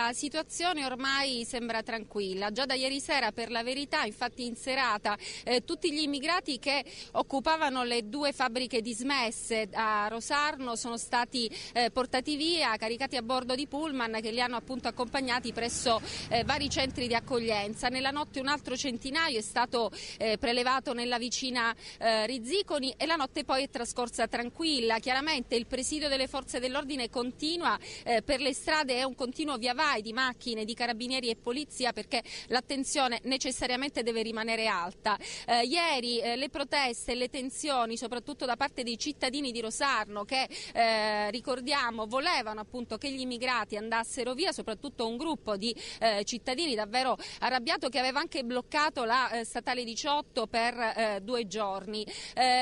La situazione ormai sembra tranquilla, già da ieri sera per la verità, infatti in serata eh, tutti gli immigrati che occupavano le due fabbriche dismesse a Rosarno sono stati eh, portati via, caricati a bordo di pullman che li hanno appunto accompagnati presso eh, vari centri di accoglienza. Nella notte un altro centinaio è stato eh, prelevato nella vicina eh, Rizziconi e la notte poi è trascorsa tranquilla. Chiaramente il presidio delle forze dell'ordine continua eh, per le strade, è un continuo via vai SAI, di macchine, di carabinieri e polizia perché l'attenzione necessariamente deve rimanere alta. Eh, ieri eh, le proteste e le tensioni, soprattutto da parte dei cittadini di Rosarno che eh, ricordiamo volevano appunto che gli immigrati andassero via, soprattutto un gruppo di eh, cittadini davvero arrabbiato che aveva anche bloccato la eh, statale 18 per eh, due giorni.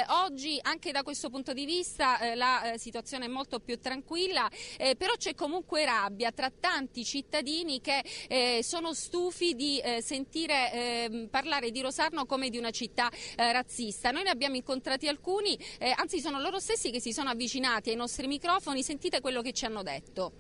oggi anche da questo punto di vista la situazione è molto più tranquilla, però c'è comunque rabbia tra tanti cittadini cittadini che eh, sono stufi di eh, sentire eh, parlare di Rosarno come di una città eh, razzista. Noi ne abbiamo incontrati alcuni, eh, anzi sono loro stessi che si sono avvicinati ai nostri microfoni, sentite quello che ci hanno detto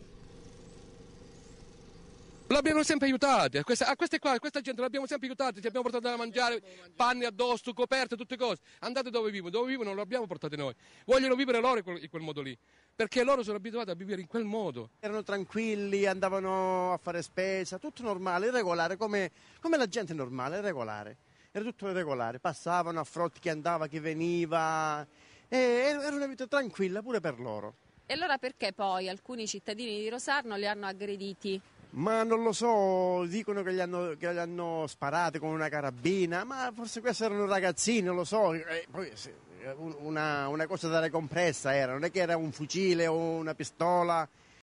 l'abbiamo sempre aiutata, a a queste qua, questa gente l'abbiamo sempre aiutata, ci abbiamo portato da mangiare, panni addosso, coperte, tutte cose. Andate dove vivono, dove vivono non lo abbiamo portato noi. Vogliono vivere loro in quel, in quel modo lì, perché loro sono abituati a vivere in quel modo. Erano tranquilli, andavano a fare spesa, tutto normale, regolare, come, come la gente normale, regolare. Era tutto regolare, passavano a frotti chi andava, chi veniva, era una vita tranquilla pure per loro. E allora perché poi alcuni cittadini di Rosarno li hanno aggrediti? Ma non lo so, dicono che gli hanno, che gli hanno sparato con una carabina, ma forse questo erano ragazzini, non lo so. E eh, poi, eh, una, una cosa da ricompressa era, non è che era un fucile o una pistola.